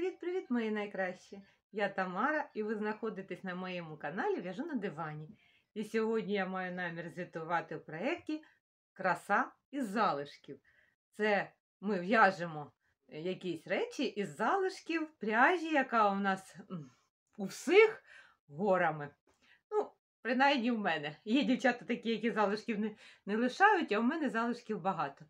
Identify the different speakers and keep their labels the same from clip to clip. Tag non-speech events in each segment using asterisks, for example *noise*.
Speaker 1: Привіт-привіт, мої найкращі! Я Тамара і ви знаходитесь на моєму каналі В'яжу на дивані. І сьогодні я маю намір звітувати у проєкті Краса із залишків. Це ми в'яжемо якісь речі із залишків пряжі, яка у нас у всіх горами. Ну, принаймні в мене. Є дівчата такі, які залишків не, не лишають, а у мене залишків багато.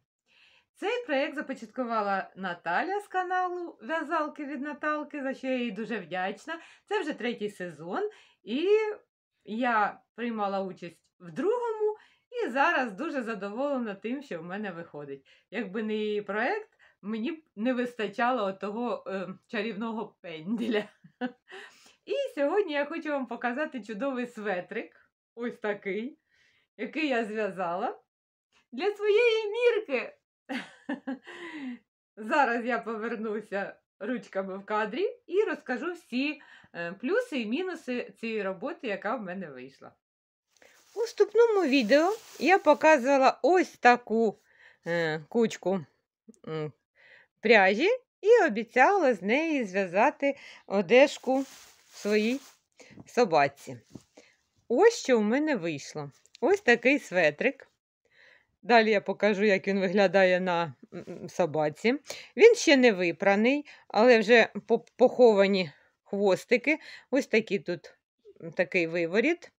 Speaker 1: Цей проєкт започаткувала Наталя з каналу В'язалки від Наталки, за що я їй дуже вдячна. Це вже третій сезон, і я приймала участь в другому і зараз дуже задоволена тим, що в мене виходить. Якби не її проєкт, мені б не вистачало того е, чарівного пенділя. І сьогодні я хочу вам показати чудовий светрик, ось такий, який я зв'язала для своєї мірки. *laughs* Зараз я повернуся ручками в кадрі і розкажу всі е, плюси і мінуси цієї роботи, яка в мене вийшла. У вступному відео я показувала ось таку е, кучку пряжі і обіцяла з неї зв'язати одежку своїй собаці. Ось що в мене вийшло. Ось такий светрик. Далі я покажу, як він виглядає на собаці. Він ще не випраний, але вже поховані хвостики. Ось такий тут такий виворіт.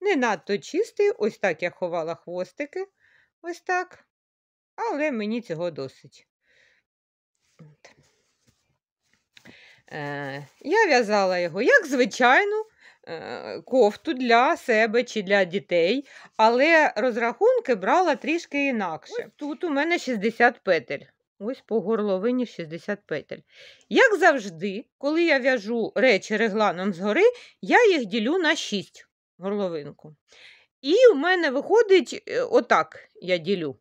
Speaker 1: Не надто чистий, ось так я ховала хвостики. Ось так. Але мені цього досить. Е, Я в'язала його, як звичайну Е, кофту для себе чи для дітей, але розрахунки брала трішки інакше. Ось Тут у мене 60 петель. Ось по горловині 60 петель. Як завжди, коли я в'яжу речі регланом згори, я їх ділю на 6 горловинку. І в мене виходить, е, отак я ділю.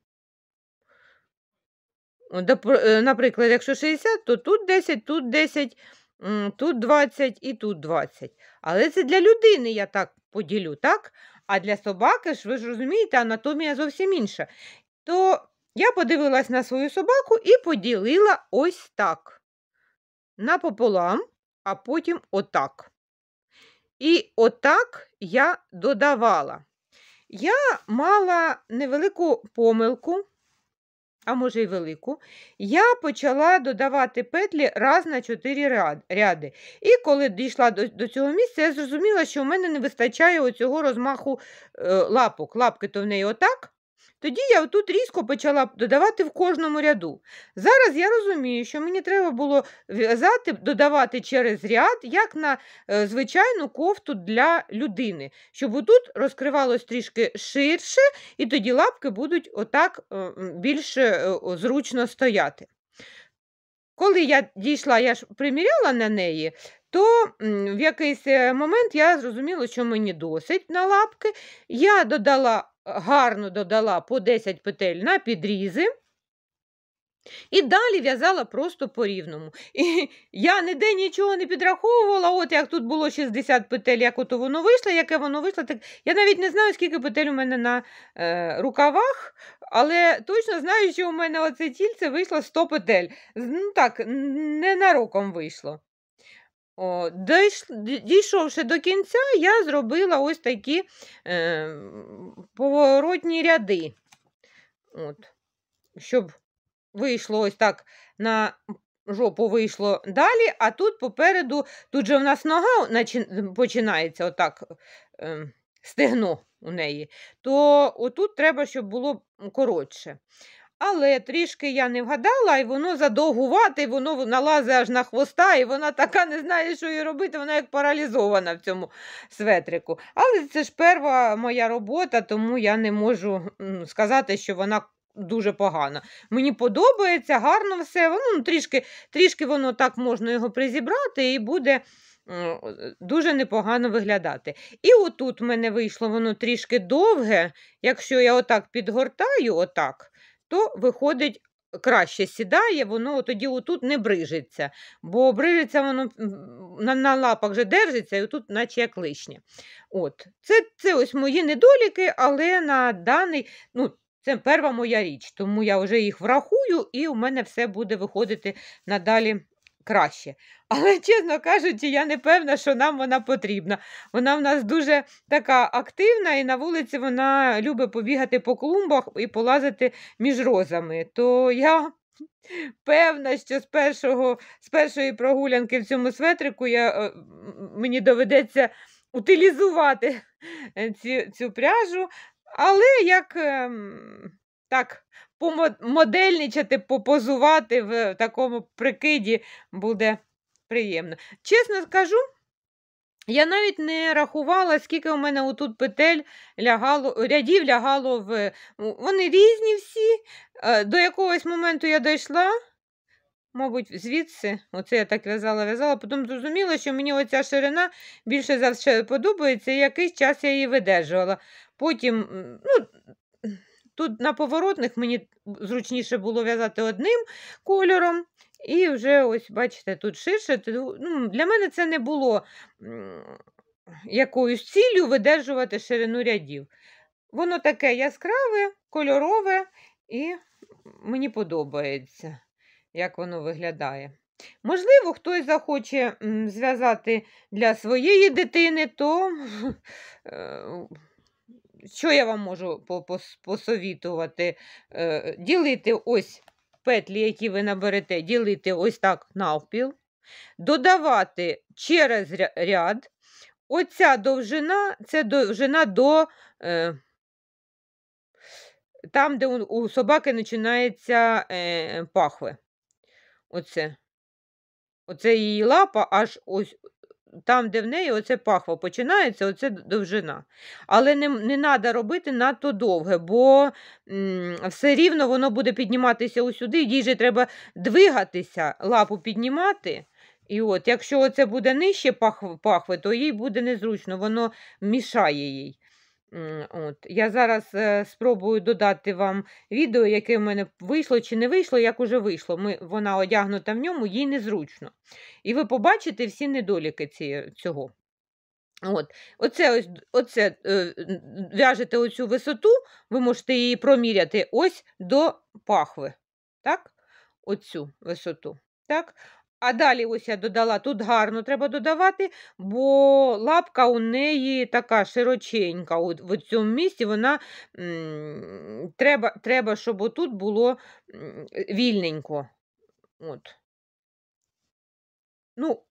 Speaker 1: Е, наприклад, якщо 60, то тут 10, тут 10 тут 20 і тут 20. Але це для людини я так поділю, так? А для собаки ж, ви ж розумієте, анатомія зовсім інша. То я подивилась на свою собаку і поділила ось так. Напополам, а потім отак. І отак я додавала. Я мала невелику помилку а може й велику, я почала додавати петлі раз на чотири ряди. І коли дійшла до, до цього місця, я зрозуміла, що в мене не вистачає оцього розмаху е, лапок. Лапки то в неї отак, тоді я тут різко почала додавати в кожному ряду. Зараз я розумію, що мені треба було в'язати, додавати через ряд, як на е, звичайну кофту для людини, щоб отут розкривалось трішки ширше, і тоді лапки будуть отак е, більш е, зручно стояти. Коли я дійшла, я ж приміряла на неї, то в якийсь е, момент я зрозуміла, що мені досить на лапки. Я додала гарно додала по 10 петель на підрізи. І далі в'язала просто по рівному. І Я ніде нічого не підраховувала, от як тут було 60 петель, як ото воно вийшло, яке воно вийшло. так Я навіть не знаю, скільки петель у мене на е, рукавах, але точно знаю, що у мене оце тільце вийшло 100 петель. Ну так, ненароком вийшло. О, Дійшовши до кінця, я зробила ось такі е, поворотні ряди, От, щоб вийшло ось так на жопу вийшло далі, а тут попереду, тут же в нас нога починається отак е, стегно у неї, то отут треба, щоб було коротше. Але трішки я не вгадала, і воно задовгувати, воно налазить аж на хвоста, і вона така не знає, що її робити, вона як паралізована в цьому светрику. Але це ж перша моя робота, тому я не можу сказати, що вона. Дуже погана. Мені подобається, гарно все. Воно ну, трішки трішки воно так можна його призібрати і буде дуже непогано виглядати. І отут в мене вийшло воно трішки довге. Якщо я отак підгортаю, отак, то виходить. Краще сідає, воно тоді отут не брижиться, бо брижиться воно на на лапах вже держиться і тут, наче як лишнє. От. Це це ось мої недоліки, але на даний, ну, це перша моя річ, тому я вже їх врахую, і у мене все буде виходити надалі краще. Але, чесно кажучи, я не певна, що нам вона потрібна. Вона в нас дуже така активна, і на вулиці вона любить побігати по клумбах і полазити між розами. То я *laughs* певна, що з першого, з першої прогулянки в цьому светрику я, е, мені доведеться утилізувати *laughs* цю, цю пряжу. Але як ем, так помодельничати, попозувати в такому прикиді буде приємно. Чесно скажу, я навіть не рахувала, скільки у мене отут петель лягало, рядів лягало в. Вони різні всі. Е, до якогось моменту я дійшла. Мабуть, звідси, оце я так в'язала, в'язала, потім зрозуміла, що мені оця ширина більше за все подобається, і якийсь час я її видержувала. Потім, ну, Тут на поворотних мені зручніше було в'язати одним кольором. І вже, ось, бачите, тут ширше. Ну, Для мене це не було якоюсь ціллю видержувати ширину рядів. Воно таке яскраве, кольорове, і мені подобається, як воно виглядає. Можливо, хтось захоче зв'язати для своєї дитини, то *laughs* е, що я вам можу посовітувати? Е, ділити ось петлі, які ви наберете, ділити ось так навпіл, додавати через ряд. Оця довжина це довжина до е, там, де у, собаки починається е, пахви. Оце. Оце її лапа аж ось там, де в неї оце пахва починається, оце довжина. Але не не треба робити надто довге, бо м, все рівно воно буде підніматися усюди, їй же треба двигатися, лапу піднімати. І от, Якщо це буде нижче пахви, то їй буде незручно, воно мішає їй. От. Я зараз е, спробую додати вам відео, яке в мене вийшло чи не вийшло, як уже вийшло. Ми, Вона одягнута в ньому, їй незручно. І ви побачите всі недоліки ці, цього. От. Оце, ось, оце е, в'яжете оцю висоту, ви можете її проміряти ось до пахви. Так? Оцю висоту. Так? А далі ось я додала, тут гарно треба додавати, бо лапка у неї така широченька. От В цьому місці вона треба, треба, щоб отут було вільненько. От. Ну,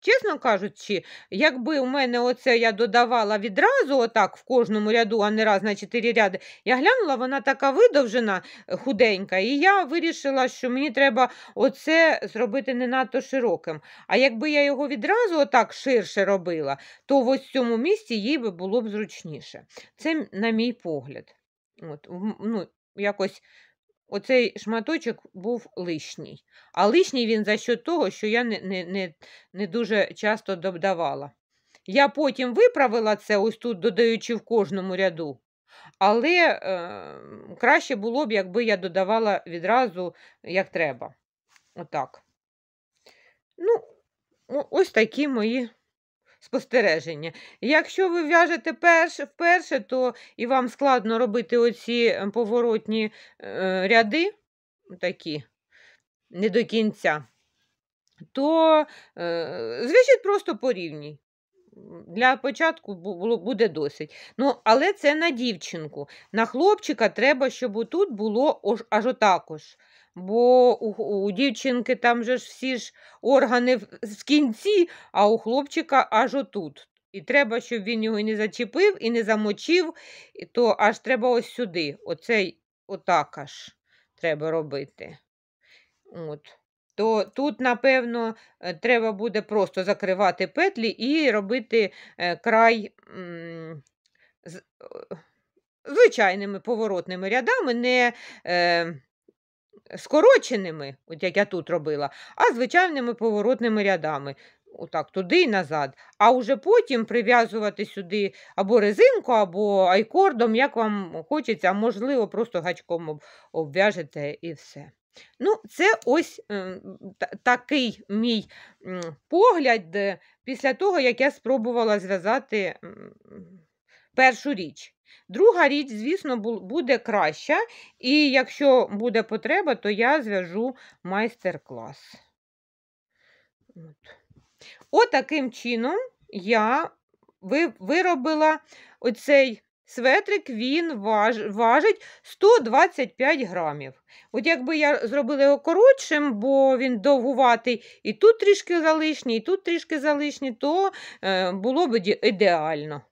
Speaker 1: Чесно кажучи, якби у мене оце я додавала відразу, отак в кожному ряду, а не раз на чотири ряди, я глянула, вона така видовжена, е, худенька, і я вирішила, що мені треба оце зробити не надто широким. А якби я його відразу отак ширше робила, то в ось цьому місці їй би було б зручніше. Це на мій погляд. От, ну, якось... Оцей шматочок був лишній. А лишній він за що того, що я не не, не, не дуже часто додавала. Я потім виправила це, ось тут додаючи в кожному ряду. Але е, краще було б, якби я додавала відразу, як треба. Отак. Ну, Ось такі мої спостереження. Якщо ви в'яжете вперше, то і вам складно робити оці е, поворотні е, ряди, такі, не до кінця, то е, зв'яжіть просто порівній. Для початку буде досить. Ну, Але це на дівчинку. На хлопчика треба, щоб тут було аж отакож. Бо у, у дівчинки там же ж всі ж органи в, в кінці, а у хлопчика аж отут. І треба, щоб він його і не зачепив і не замочив, і то аж треба ось сюди. Оцей отак аж треба робити. От. То тут, напевно, е, треба буде просто закривати петлі і робити е, край м з е, звичайними поворотними рядами. не... Е скороченими, от як я тут робила, а звичайними поворотними рядами. Отак, туди і назад. А уже потім прив'язувати сюди або резинку, або айкордом, як вам хочеться, а можливо, просто гачком обв'яжете і все. Ну, Це ось е, такий мій погляд після того, як я спробувала зв'язати першу річ. Друга річ, звісно, буде краща, і якщо буде потреба, то я зв'яжу майстер-клас. От. Отаким чином я виробила оцей светрик, він важить 125 грамів. От якби я зробила його коротшим, бо він довгуватий, і тут трішки залишні, і тут трішки залишні, то е, було б ідеально.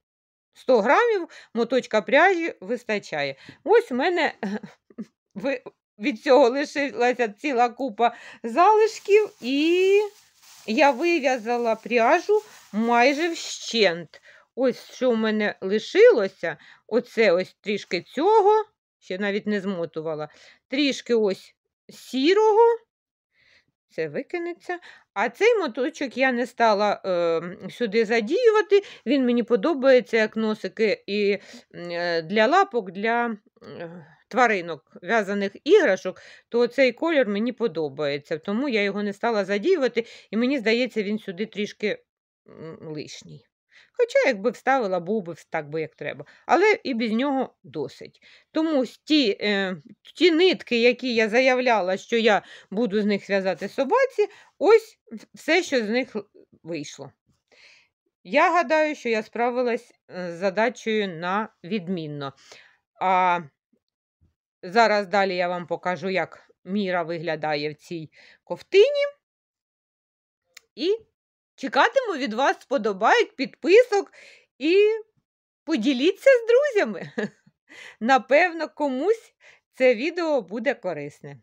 Speaker 1: 100 грамів моточка пряжі вистачає. Ось у мене *laughs* від цього лишилася ціла купа залишків, і я вив'язала пряжу майже вщент. Ось що в мене лишилося, оце ось трішки цього, ще навіть не змотувала, трішки ось сірого, це викинеться, а цей моточок я не стала е, сюди задіювати. Він мені подобається, як носики і е, для лапок, для е, тваринок, в'язаних іграшок, то цей колір мені подобається, тому я його не стала задіювати, і мені здається, він сюди трішки лишній. Хоча, якби вставила, був би так би як треба, але і без нього досить. Тому ті е, ті нитки, які я заявляла, що я буду з них зв'язати собаці, ось все, що з них вийшло. Я гадаю, що я справилась е, з задачею на відмінно. А зараз далі я вам покажу, як міра виглядає в цій ковтині. І Чекатиму від вас сподобайок, підписок і поділіться з друзями. *laughs* Напевно, комусь це відео буде корисне.